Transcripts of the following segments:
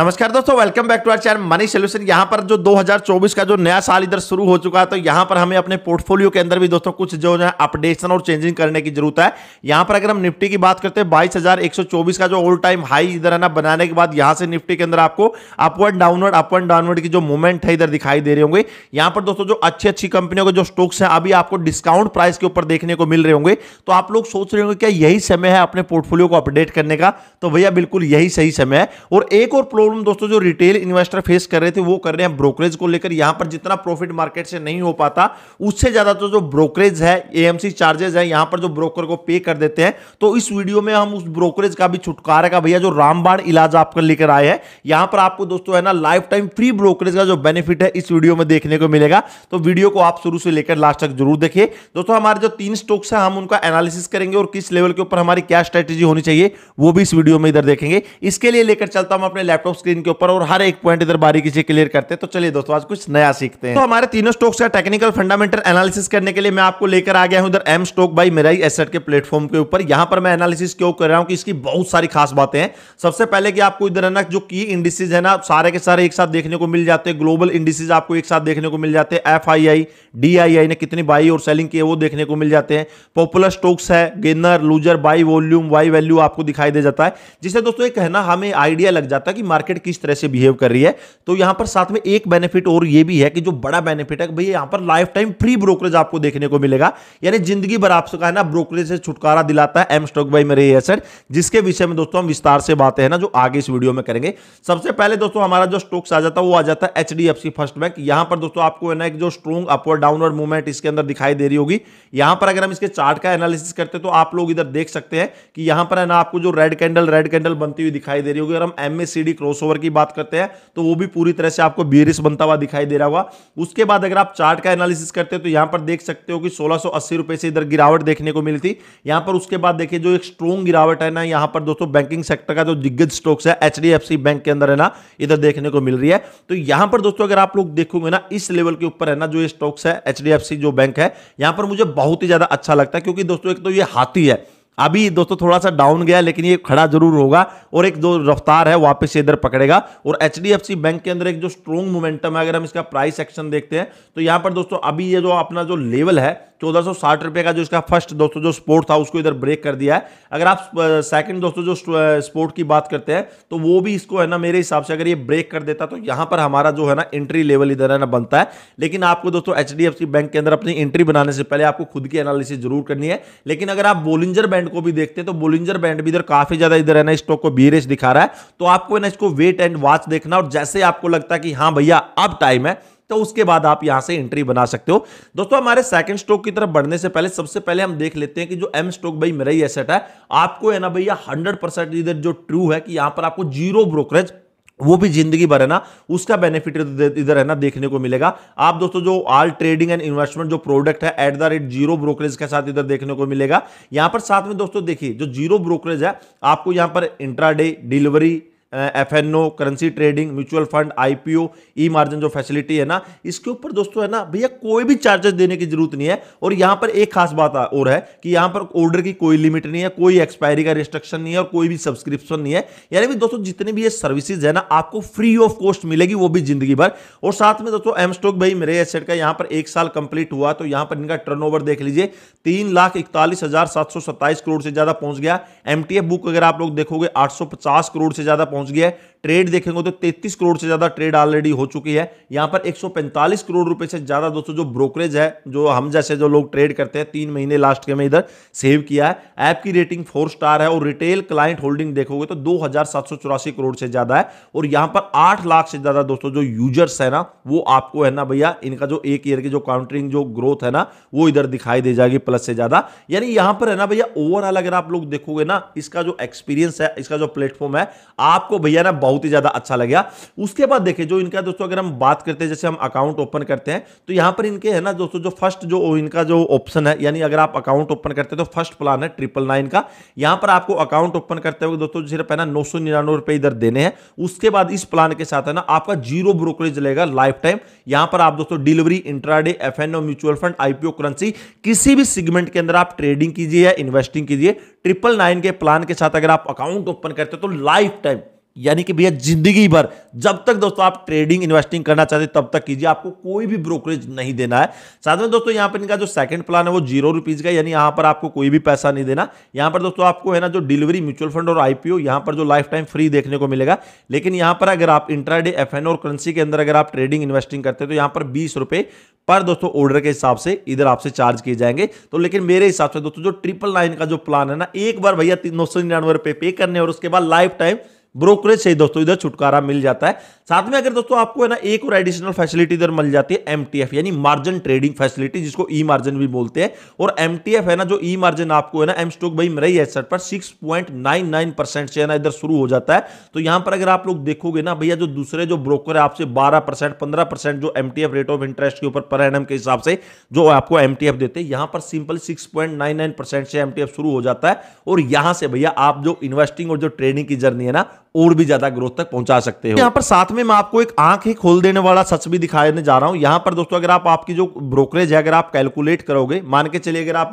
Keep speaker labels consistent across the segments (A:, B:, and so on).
A: नमस्कार दोस्तों welcome back to our channel money solution यहां पर जो 2024 का जो नया साल इधर शुरू हो चुका है तो यहाँ पर हमें अपने पोर्टफोलियो के अंदर भी दोस्तों कुछ जो है अपडेशन और चेंजिंग करने की जरूरत है यहां पर अगर हम निफ्टी की बात करते हैं बाईस का जो ऑल टाइम हाई इधर है ना बनाने के बाद यहाँ से निफ्टी के अंदर आपको अपवर्ड डाउनवर्ड अपवर्ड डाउनवर्ड की जो मूवमेंट है इधर दिखाई दे रहे होंगे यहां पर दोस्तों जो अच्छी अच्छी कंपनियों के जो स्टॉक्स हैं अभी आपको डिस्काउंट प्राइस के ऊपर देखने को मिल रहे होंगे तो आप लोग सोच रहे होंगे क्या यही समय है अपने पोर्टफोलियो को अपडेट करने का तो भैया बिल्कुल यही सही समय है और एक और प्लो प्रॉब्लम दोस्तों जो रिटेल इन्वेस्टर फेस कर रहे थे वो कर रहे हैं ब्रोकरेज को लेकर यहां पर जितना प्रॉफिट मार्केट से नहीं हो पाता उससे ज्यादा तो जो ब्रोकरेज है एएमसी चार्जेज है यहां पर जो ब्रोकर को पे कर देते हैं तो इस वीडियो में हम उस ब्रोकरेज का भी छुटकारा का भैया जो रामबाण इलाज आपका लेकर आए हैं यहां पर आपको दोस्तों है ना लाइफ टाइम फ्री ब्रोकरेज का जो बेनिफिट है इस वीडियो में देखने को मिलेगा तो वीडियो को आप शुरू से लेकर लास्ट तक जरूर देखिए दोस्तों हमारे जो तीन स्टॉक्स है हम उनका एनालिसिस करेंगे और किस लेवल के ऊपर हमारी क्या स्ट्रेटेजी होनी चाहिए वो भी इस वीडियो में इधर देखेंगे इसके लिए लेकर चलता हूं अपने लैपटॉप स्क्रीन के ऊपर और हर एक पॉइंट इधर बारीकी से क्लियर करते हैं तो चलिए दोस्तों आज कुछ नया सीखते हैं तो हमारे तीनों स्टॉक्स का टेक्निकल फंडामेंटल एनालिसिस करने के लिए मैं आपको लेकर आ गया हूं इधर M stock by Mirae Asset के प्लेटफॉर्म के ऊपर यहां पर मैं एनालिसिस क्यों कर रहा हूं कि इसकी बहुत सारी खास बातें हैं सबसे पहले कि आपको इधर है ना जो की इंडिसीज है ना सारे के सारे एक साथ देखने को मिल जाते हैं ग्लोबल इंडिसीज आपको एक साथ देखने को मिल जाते हैं एफ आई ने कितनी बाई और सेलिंग की है वो देखने को मिल जाते हैं पॉपुलर स्टॉक्स है gainer loser by volume by value आपको दिखाई दे जाता है जिसे दोस्तों ये कहना हमें आइडिया लग जाता है कि मार्केट किस तरह से बिहेव कर रही है तो यहां पर साथ में एक बेनिफिट और ये भी है कि जो बड़ा बेनिफिट है भैया यहां पर लाइफ टाइम फ्री ब्रोकरेज आपको देखने को मिलेगा यानी जिंदगी भर आपसे कहा ना ब्रोकरेज से छुटकारा दिलाता है M stock by Mirae sir जिसके विषय में दोस्तों हम विस्तार से बातें हैं ना जो आगे इस वीडियो में करेंगे सबसे पहले दोस्तों हमारा जो स्टॉक्स आ जाता है वो आ जाता है एच फर्स्ट बैंक यहां पर दोस्तों आपको है ना एक जो स्ट्रॉन्ग अपवर्ड डाउनवर्ड मूवमेंट इसके अंदर दिखाई दे रही होगी यहां पर अगर हम इसके चार्ट का एनालिसिस करते तो आप लोग इधर देख सकते हैं कि यहां पर है ना आपको जो रेड कैंडल रेड कैंडल बनती हुई दिखाई दे रही होगी अगर हम एमएसीडी क्रॉस क्रॉसओवर की बात करते हैं तो वो भी पूरी तरह से आपको बियरिस बनता हुआ दिखाई दे रहा होगा उसके बाद अगर आप चार्ट का एनालिसिस करते हैं तो यहां पर देख सकते हो कि सोलह रुपए से इधर गिरावट देखने को मिली थी यहां पर उसके बाद देखिए जो एक स्ट्रॉन्ग गिरावट है ना यहां पर दोस्तों बैंकिंग सेक्टर का जो दिग्गज स्टॉक्स है एच बैंक के अंदर है ना इधर देखने को मिल रही है तो यहां पर दोस्तों अगर आप लोग देखोगे ना इस लेवल के ऊपर है ना जो स्टॉक्स है एच जो बैंक है यहां पर मुझे बहुत ही ज्यादा अच्छा लगता है क्योंकि दोस्तों एक तो ये हाथी है अभी दोस्तों थोड़ा सा डाउन गया लेकिन ये खड़ा जरूर होगा और एक जो रफ्तार है वापस इधर पकड़ेगा और एच बैंक के अंदर एक जो स्ट्रॉन्ग मोमेंटम है अगर हम इसका प्राइस एक्शन देखते हैं तो यहाँ पर दोस्तों अभी ये जो अपना जो लेवल है चौदह सौ साठ रुपए का जो इसका फर्स्ट दोस्तों जो स्पोर्ट था उसको इधर ब्रेक कर दिया है अगर आप सेकंड दोस्तों जो स्पोर्ट की बात करते हैं तो वो भी इसको है ना मेरे हिसाब से अगर ये ब्रेक कर देता तो यहाँ पर हमारा जो है ना एंट्री लेवल इधर है ना बनता है लेकिन आपको दोस्तों एच बैंक के अंदर अपनी एंट्री बनाने से पहले आपको खुद की एनालिसिस जरूर करनी है लेकिन अगर आप बोलिंजर बैंक बैंड को भी देखते हैं तो बोलिंजर बैंड भी इधर काफी ज्यादा इधर है ना स्टॉक को बीरेस दिखा रहा है तो आपको ना इसको वेट एंड वॉच देखना और जैसे आपको लगता है कि हाँ भैया अब टाइम है तो उसके बाद आप यहां से एंट्री बना सकते हो दोस्तों हमारे सेकंड स्टॉक की तरफ बढ़ने से पहले सबसे पहले हम देख लेते हैं कि जो एम स्टॉक भाई मेरा ही एसेट है आपको है ना भैया हंड्रेड परसेंट इधर जो ट्रू है कि यहां पर आपको जीरो ब्रोकरेज वो भी जिंदगी भर है ना उसका बेनिफिट इधर है ना देखने को मिलेगा आप दोस्तों जो आल ट्रेडिंग एंड इन्वेस्टमेंट जो प्रोडक्ट है at the rate zero brokerage के साथ इधर देखने को मिलेगा यहां पर साथ में दोस्तों देखिए जो जीरो ब्रोकरेज है आपको यहां पर intraday delivery F and O currency trading mutual fund IPO e margin जो फैसिलिटी है ना इसके ऊपर दोस्तों है ना भैया कोई भी चार्जेस देने की जरूरत नहीं है और यहां पर एक खास बात और है कि यहां पर ऑर्डर की कोई लिमिट नहीं है कोई एक्सपायरी का रिस्ट्रिक्शन नहीं है और कोई भी सब्सक्रिप्शन नहीं है यानी भी दोस्तों जितने भी ये सर्विसेज है ना आपको फ्री ऑफ कॉस्ट मिलेगी वो भी जिंदगी भर और साथ में दोस्तों एम स्टॉक भाई मेरे एसेट का यहाँ पर एक साल कंप्लीट हुआ तो यहां पर इनका टर्न देख लीजिए तीन लाख इकतालीस हजार सात सौ सत्ताईस करोड़ से ज्यादा पहुंच गया एफ बुक अगर आप लोग देखोगे आठ सौ पचास करोड़ से ज्यादा पहुंच पहुंच गया है ट्रेड देखेंगे तो 33 करोड़ से ज्यादा ट्रेड ऑलरेडी हो चुकी है यहां पर 145 करोड़ रुपए से ज्यादा दोस्तों जो ब्रोकरेज है जो हम जैसे जो लोग ट्रेड करते हैं तीन महीने लास्ट के में इधर सेव किया है ऐप की रेटिंग फोर स्टार है और रिटेल क्लाइंट होल्डिंग देखोगे तो दो करोड़ से ज्यादा है और यहां पर आठ लाख से ज्यादा दोस्तों जो यूजर्स है ना वो आपको है ना भैया इनका जो एक ईयर की जो काउंटरिंग जो ग्रोथ है ना वो इधर दिखाई दे जाएगी प्लस से ज्यादा यानी यहां पर है ना भैया ओवरऑल अगर आप लोग देखोगे ना इसका जो एक्सपीरियंस है इसका जो प्लेटफॉर्म है आप आपको भैया ना बहुत ही ज़्यादा अच्छा लगे उसके बाद देखिए जो इनका दोस्तों अगर हम बात करते हैं जैसे हम अकाउंट ओपन करते हैं तो यहां पर इनके है ना दोस्तों जो फर्स्ट जो इनका जो ऑप्शन है यानी अगर आप अकाउंट ओपन करते हैं तो फर्स्ट प्लान है ट्रिपल नाइन का यहां पर आपको अकाउंट ओपन करते हुए दोस्तों सिर्फ है ना नौ सौ निन्यानवे रुपए इधर देने हैं उसके बाद इस प्लान के साथ है ना आपका जीरो ब्रोकरेज लेगा लाइफ टाइम यहां पर आप दोस्तों delivery intraday F mutual fund IPO currency किसी भी सेगमेंट के अंदर आप ट्रेडिंग कीजिए या इन्वेस्टिंग कीजिए ट्रिपल नाइन के प्लान के साथ अगर आप अकाउंट ओपन करते हो तो लाइफ टाइम यानी कि भैया जिंदगी भर जब तक दोस्तों आप ट्रेडिंग इन्वेस्टिंग करना चाहते तब तक कीजिए आपको कोई भी ब्रोकरेज नहीं देना है साथ में दोस्तों यहां पर इनका जो सेकंड प्लान है वो जीरो रुपीज का यानी यहां पर आपको कोई भी पैसा नहीं देना यहां पर दोस्तों आपको है ना जो डिलीवरी म्यूचुअल फंड और आईपीओ यहां पर जो लाइफ टाइम फ्री देखने को मिलेगा लेकिन यहां पर अगर आप डे एफ और करेंसी के अंदर अगर आप ट्रेडिंग इन्वेस्टिंग करते हैं तो यहां पर बीस पर दोस्तों ऑर्डर के हिसाब से इधर आपसे चार्ज किए जाएंगे तो लेकिन मेरे हिसाब से दोस्तों जो ट्रिपल नाइन का जो प्लान है ना एक बार भैया तीन नौ सौ निन्यानवे पे करने और उसके बाद लाइफ टाइम ब्रोकरेज से ही दोस्तों इधर छुटकारा मिल जाता है साथ में अगर दोस्तों आपको है ना एक और एडिशनल फैसिलिटी इधर मिल जाती है एमटीएफ यानी मार्जिन ट्रेडिंग फैसिलिटी जिसको ई मार्जिन भी बोलते हैं और एमटीएफ है ना जो ई मार्जिन आपको है ना एम स्टॉक भाई मरई एसेट पर 6.99 परसेंट से है ना इधर शुरू हो जाता है तो यहां पर अगर आप लोग देखोगे ना भैया जो दूसरे जो ब्रोकर है आपसे बारह परसेंट पंद्रह परसेंट जो एम रेट ऑफ इंटरेस्ट के ऊपर पर एन के हिसाब से जो आपको एम देते हैं यहां पर सिंपल सिक्स परसेंट से एम शुरू हो जाता है और यहां से भैया आप जो इन्वेस्टिंग और जो ट्रेडिंग की जर्नी है ना और भी ज्यादा ग्रोथ तक पहुंचा सकते हो यहां पर साथ में मैं आपको एक आंख ही खोल देने वाला सच भी दिखाने जा रहा हूं यहां पर दोस्तों अगर आप आपकी जो ब्रोकरेज है अगर आप कैलकुलेट करोगे मान के चलिए अगर आप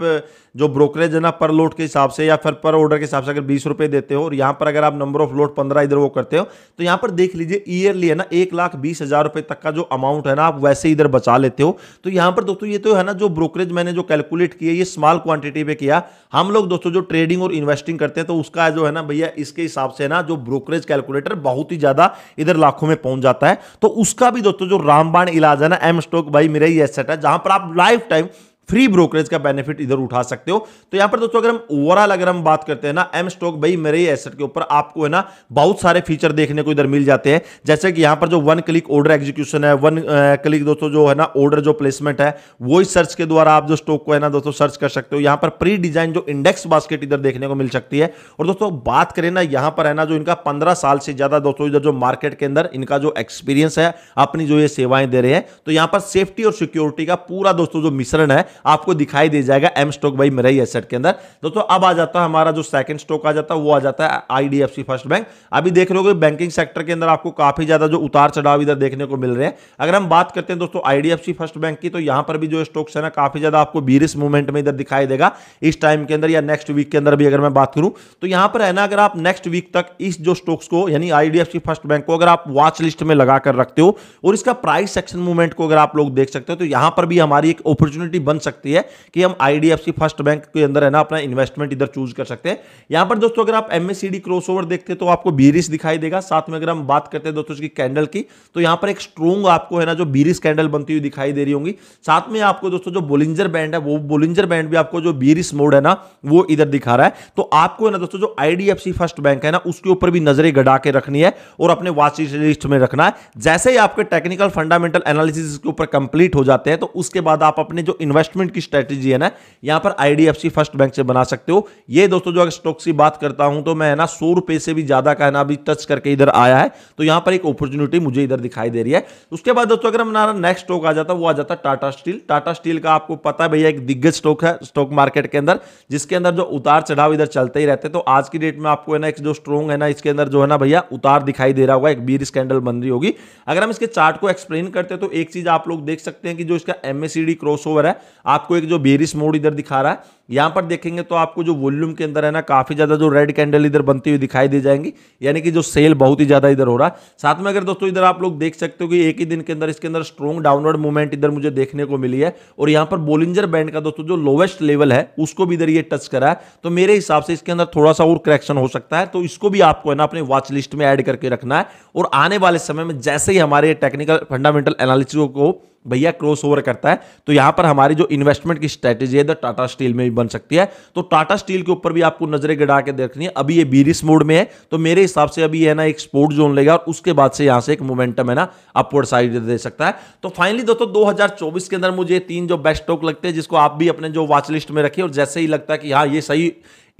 A: जो ब्रोकरेज है ना पर लोड के हिसाब से या फिर पर ऑर्डर के हिसाब से अगर बीस रुपए देते हो और यहां पर अगर आप नंबर ऑफ लोड पंद्रह इधर वो करते हो तो यहां पर देख लीजिए ईयरली है ना एक लाख बीस हजार रुपए तक का जो अमाउंट है ना आप वैसे इधर बचा लेते हो तो यहां पर दोस्तों ये तो है ना जो ब्रोकरेज मैंने जो कैलकुलेट किया ये स्मॉल क्वांटिटी पे किया हम लोग दोस्तों जो ट्रेडिंग और इन्वेस्टिंग करते हैं तो उसका जो है ना भैया इसके हिसाब से ना जो ब्रोकर ब्रोकरेज कैलकुलेटर बहुत ही ज्यादा इधर लाखों में पहुंच जाता है तो उसका भी दोस्तों जो रामबाण इलाज है ना एम स्टोक भाई मेरा ही एसेट है जहां पर आप लाइफ टाइम फ्री ब्रोकरेज का बेनिफिट इधर उठा सकते हो तो यहां पर दोस्तों अगर हम ओवरऑल अगर हम बात करते हैं ना एम स्टॉक भाई मेरे एसेट के ऊपर आपको है ना बहुत सारे फीचर देखने को इधर मिल जाते हैं जैसे कि यहां पर जो वन क्लिक ऑर्डर एग्जीक्यूशन है वन क्लिक दोस्तों जो है ना ऑर्डर जो प्लेसमेंट है वो इस सर्च के द्वारा आप जो स्टॉक को है ना दोस्तों सर्च कर सकते हो यहां पर प्री डिजाइन जो इंडेक्स बास्केट इधर देखने को मिल सकती है और दोस्तों बात करें ना यहां पर है ना जो इनका पंद्रह साल से ज्यादा दोस्तों इधर जो मार्केट के अंदर इनका जो एक्सपीरियंस है अपनी जो ये सेवाएं दे रहे हैं तो यहां पर सेफ्टी और सिक्योरिटी का पूरा दोस्तों जो मिश्रण है आपको दिखाई दे जाएगा एम स्टॉक भाई मेरा ही एसेट के अंदर दोस्तों अब आ जाता है हमारा जो सेकंड स्टॉक आ जाता है वो आ जाता है आईडीएफसी फर्स्ट बैंक अभी देख रहे हो बैंकिंग सेक्टर के अंदर आपको काफी ज्यादा जो उतार चढ़ाव इधर देखने को मिल रहे हैं अगर हम बात करते हैं दोस्तों आईडीएफसी फर्स्ट बैंक की तो यहां पर भी जो स्टॉक्स है ना काफी ज्यादा आपको बीरिस मूवमेंट में इधर दिखाई देगा इस टाइम के अंदर या नेक्स्ट वीक के अंदर भी अगर मैं बात करूं तो यहां पर है ना अगर आप नेक्स्ट वीक तक इस जो स्टॉक्स को यानी आईडीएफसी फर्स्ट बैंक को अगर आप वॉच लिस्ट में लगाकर रखते हो और इसका प्राइस सेक्शन मूवमेंट को अगर आप लोग देख सकते हो तो यहां पर भी हमारी एक अपॉर्चुनिटी बन सकती है कि हम आईडीएफसी फर्स्ट बैंक के अंदर है ना अपना इन्वेस्टमेंट इधर चूज कर सकते हैं यहां पर दोस्तों अगर आप एमएससीडी क्रॉसओवर देखते हैं तो आपको बीरिस दिखाई देगा साथ में अगर हम बात करते हैं दोस्तों इसकी कैंडल की तो यहां पर एक स्ट्रॉन्ग आपको है ना जो बीरिस कैंडल बनती हुई दिखाई दे रही होंगी साथ में आपको दोस्तों जो बोलिंजर बैंड है वो बोलिंजर बैंड भी आपको जो बीरिस मोड है ना वो इधर दिखा रहा है तो आपको है ना दोस्तों जो आईडीएफसी फर्स्ट बैंक है ना उसके ऊपर भी नजरें गड़ा के रखनी है और अपने वाचिस लिस्ट में रखना है जैसे ही आपके टेक्निकल फंडामेंटल एनालिसिस के ऊपर कंप्लीट हो जाते हैं तो उसके बाद आप अपने जो इन्वेस्टमेंट इन्वेस्टमेंट की स्ट्रेटेजी है ना यहां पर आईडीएफसी फर्स्ट बैंक से बना सकते हो ये दोस्तों जो अगर स्टॉक्स की बात करता हूं तो मैं है ना सौ रुपए से भी ज्यादा का है ना अभी टच करके इधर आया है तो यहां पर एक अपॉर्चुनिटी मुझे इधर दिखाई दे रही है उसके बाद दोस्तों अगर हमारा नेक्स्ट स्टॉक आ जाता है वो आ जाता है टाटा स्टील टाटा स्टील का आपको पता है भैया एक दिग्गज स्टॉक है स्टॉक मार्केट के अंदर जिसके अंदर जो उतार चढ़ाव इधर चलते ही रहते तो आज की डेट में आपको है ना एक जो स्ट्रॉन्ग है ना इसके अंदर जो है ना भैया उतार दिखाई दे रहा होगा एक बीर स्कैंडल बन रही होगी अगर हम इसके चार्ट को एक्सप्लेन करते हैं तो एक चीज आप लोग देख सकते हैं कि जो इसका एमएसीडी क्रॉसओवर है आपको एक जो बेरिस मोड इधर दिखा रहा है यहाँ पर देखेंगे तो आपको जो वॉल्यूम के अंदर है ना काफ़ी ज़्यादा जो रेड कैंडल इधर बनती हुई दिखाई दे जाएंगी यानी कि जो सेल बहुत ही ज़्यादा इधर हो रहा है साथ में अगर दोस्तों इधर आप लोग देख सकते हो कि एक ही दिन के अंदर इसके अंदर स्ट्रॉन्ग डाउनवर्ड मूवमेंट इधर मुझे देखने को मिली है और यहाँ पर बोलिंजर बैंड का दोस्तों जो लोवेस्ट लेवल है उसको भी इधर ये टच करा है तो मेरे हिसाब से इसके अंदर थोड़ा सा और करेक्शन हो सकता है तो इसको भी आपको है ना अपने वॉच लिस्ट में एड करके रखना है और आने वाले समय में जैसे ही हमारे टेक्निकल फंडामेंटल एनालिसिस को भैया क्रॉस ओवर करता है तो यहां पर हमारी जो इन्वेस्टमेंट की स्ट्रेटेजी है टाटा स्टील में भी बन सकती है तो टाटा स्टील के ऊपर भी आपको नजरें गड़ा के देखनी है अभी ये बीरिस मोड में है तो मेरे हिसाब से अभी है ना एक स्पोर्ट जोन लेगा और उसके बाद से यहां से एक मोमेंटम है ना अपवर्ड साइड दे सकता है तो फाइनली दोस्तों दो के अंदर मुझे तीन जो बेस्ट स्टॉक लगते हैं जिसको आप भी अपने जो वॉच लिस्ट में रखिए और जैसे ही लगता है कि हाँ ये सही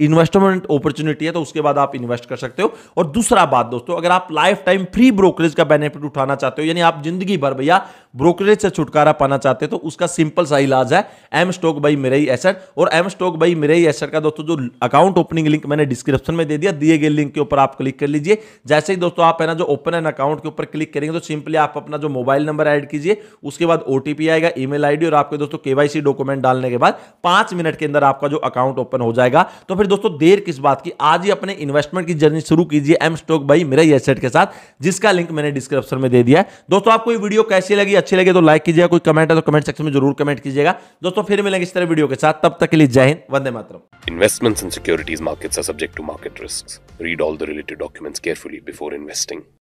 A: इन्वेस्टमेंट अपॉर्चुनिटी है तो उसके बाद आप इन्वेस्ट कर सकते हो और दूसरा बात दोस्तों अगर आप लाइफ टाइम फ्री ब्रोकरेज का बेनिफिट उठाना चाहते हो यानी आप जिंदगी भर भैया ब्रोकरेज से छुटकारा पाना चाहते हैं तो उसका सिंपल सा इलाज है M stock by Mirae Asset और M stock by Mirae Asset का दोस्तों जो अकाउंट ओपनिंग लिंक मैंने डिस्क्रिप्शन में दे दिया दिए गए लिंक के ऊपर आप क्लिक कर लीजिए जैसे ही दोस्तों आप है ना जो ओपन एन अकाउंट के ऊपर क्लिक करेंगे तो सिंपली आप अपना जो मोबाइल नंबर ऐड कीजिए उसके बाद ओटीपी आएगा ई मेल और आपके दोस्तों केवाईसी डॉक्यूमेंट डालने के बाद पांच मिनट के अंदर आपका जो अकाउंट ओपन हो जाएगा तो फिर दोस्तों देर किस बात की आज ही अपने इन्वेस्टमेंट की जर्नी शुरू कीजिए M stock by Mirae Asset के साथ जिसका लिंक मैंने डिस्क्रिप्शन में दे दिया दोस्तों आपको वीडियो कैसी लगी अच्छी लगे तो लाइक कीजिएगा कोई कमेंट है तो कमेंट सेक्शन में जरूर कमेंट कीजिएगा दोस्तों फिर मिलेंगे इस तरह वीडियो के साथ तब तक के लिए जय हिंद वंदे मातरम investments in securities markets are subject to market risk read all the related documents carefully before investing